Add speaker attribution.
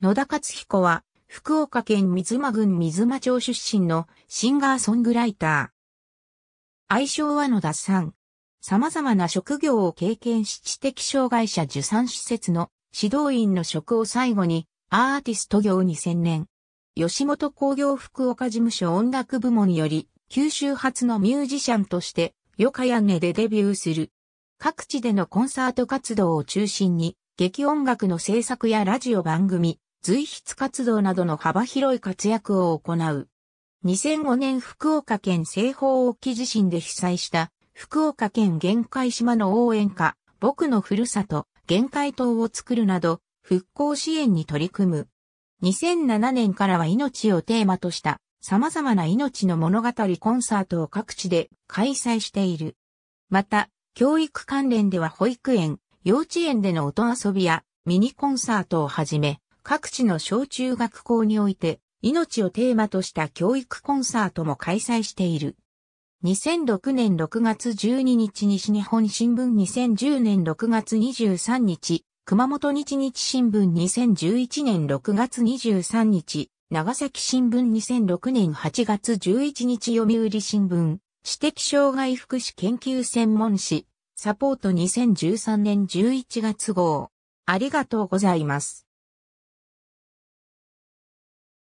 Speaker 1: 野田勝彦は、福岡県水間郡水間町出身のシンガーソングライター。愛称は野田さん。様々な職業を経験し知的障害者受産施設の指導員の職を最後にアーティスト業に専念。吉本工業福岡事務所音楽部門より九州発のミュージシャンとしてヨカヤネでデビューする。各地でのコンサート活動を中心に劇音楽の制作やラジオ番組、随筆活動などの幅広い活躍を行う。2005年福岡県西方沖地震で被災した福岡県玄海島の応援歌、僕のふるさと、玄海島を作るなど、復興支援に取り組む。2007年からは命をテーマとした様々な命の物語コンサートを各地で開催している。また、教育関連では保育園、幼稚園での音遊びやミニコンサートをはじめ、各地の小中学校において、命をテーマとした教育コンサートも開催している。2006年6月12日西日本新聞2010年6月23日、熊本日日新聞2011年6月23日、長崎新聞2006年8月11日読売新聞、知的障害福祉研究専門誌、サポート2013年11月号。ありがとうございます。